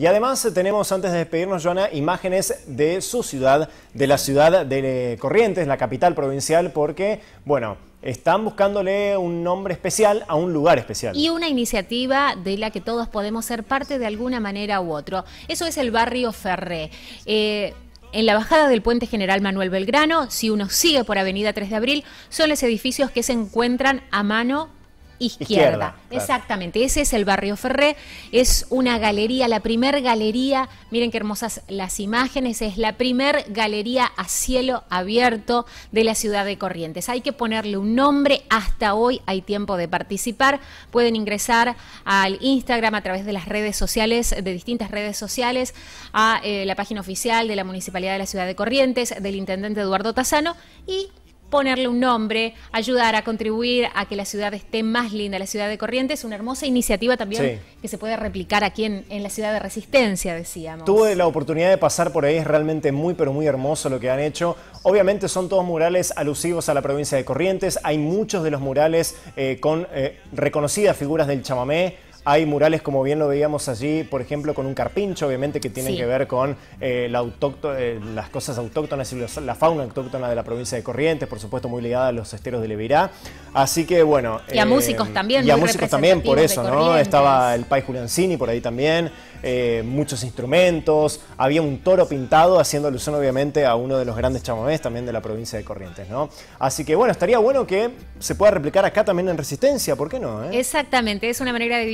Y además tenemos, antes de despedirnos, Joana, imágenes de su ciudad, de la ciudad de Corrientes, la capital provincial, porque, bueno, están buscándole un nombre especial a un lugar especial. Y una iniciativa de la que todos podemos ser parte de alguna manera u otro. Eso es el barrio Ferré. Eh, en la bajada del puente General Manuel Belgrano, si uno sigue por Avenida 3 de Abril, son los edificios que se encuentran a mano izquierda. Exactamente, ese es el barrio Ferré, es una galería, la primer galería, miren qué hermosas las imágenes, es la primer galería a cielo abierto de la ciudad de Corrientes. Hay que ponerle un nombre, hasta hoy hay tiempo de participar, pueden ingresar al Instagram a través de las redes sociales, de distintas redes sociales, a eh, la página oficial de la Municipalidad de la Ciudad de Corrientes, del Intendente Eduardo Tazano y ponerle un nombre, ayudar a contribuir a que la ciudad esté más linda, la ciudad de Corrientes, una hermosa iniciativa también que se puede replicar aquí en, en, la ciudad de Resistencia, decíamos. Tuve la oportunidad de pasar por ahí, es realmente muy, pero muy hermoso lo que han hecho. Obviamente son todos murales alusivos a la provincia de Corrientes, hay muchos de los murales eh, con eh, reconocidas figuras del chamamé. Hay murales, como bien lo veíamos allí, por ejemplo, con un carpincho, obviamente, que tiene que ver con eh, eh, las cosas autóctonas y la fauna autóctona de la provincia de Corrientes, por supuesto, muy ligada a los esteros de Levirá. Así que, bueno... Y a eh, músicos también. Y a músicos también, por eso, ¿no? Estaba el Pai Juliancini por ahí también, muchos instrumentos, había un toro pintado, haciendo alusión, obviamente, a uno de los grandes chamamés también de la provincia de Corrientes, ¿no? Así que, bueno, estaría bueno que se pueda replicar acá también en Resistencia, ¿por qué no? Exactamente, es una manera de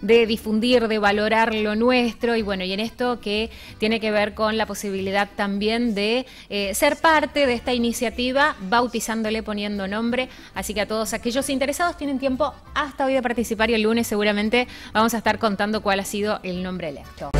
de difundir, de valorar lo nuestro y bueno, y en esto que tiene que ver con la posibilidad también de eh, ser parte de esta iniciativa, bautizándole, poniendo nombre. Así que a todos aquellos interesados tienen tiempo hasta hoy de participar y el lunes seguramente vamos a estar contando cuál ha sido el nombre electo.